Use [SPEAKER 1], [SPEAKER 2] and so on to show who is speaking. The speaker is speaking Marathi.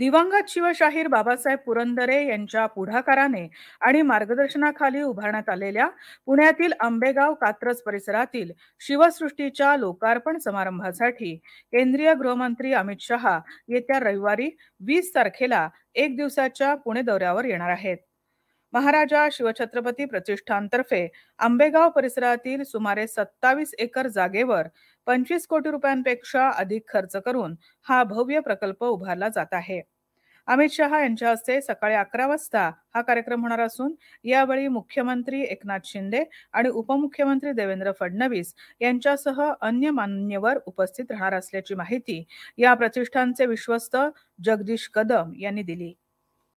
[SPEAKER 1] दिवंगत शिवशाहीर बाबासाहेब पुरंदरे यांच्या पुढाकाराने आणि मार्गदर्शनाखाली उभारण्यात आलेल्या पुण्यातील आंबेगाव कात्रज परिसरातील शिवसृष्टीच्या लोकार्पण समारंभासाठी केंद्रीय गृहमंत्री अमित शहा येत्या रविवारी वीस तारखेला एक दिवसाच्या पुणे दौऱ्यावर येणार आहेत महाराजा शिवछत्रपती प्रतिष्ठानतर्फे आंबेगाव परिसरातील सुमारे सत्तावीस एकर जागेवर पंचवीस कोटी रुपयांपेक्षा अधिक खर्च करून हा भव्य प्रकल्प उभारला जात आहे अमित शहा यांच्या हस्ते सकाळी अकरा वाजता हा कार्यक्रम होणार असून यावेळी मुख्यमंत्री एकनाथ शिंदे आणि उपमुख्यमंत्री देवेंद्र फडणवीस यांच्यासह अन्य मान्यवर उपस्थित राहणार असल्याची माहिती या प्रतिष्ठानचे विश्वस्त जगदीश कदम यांनी दिली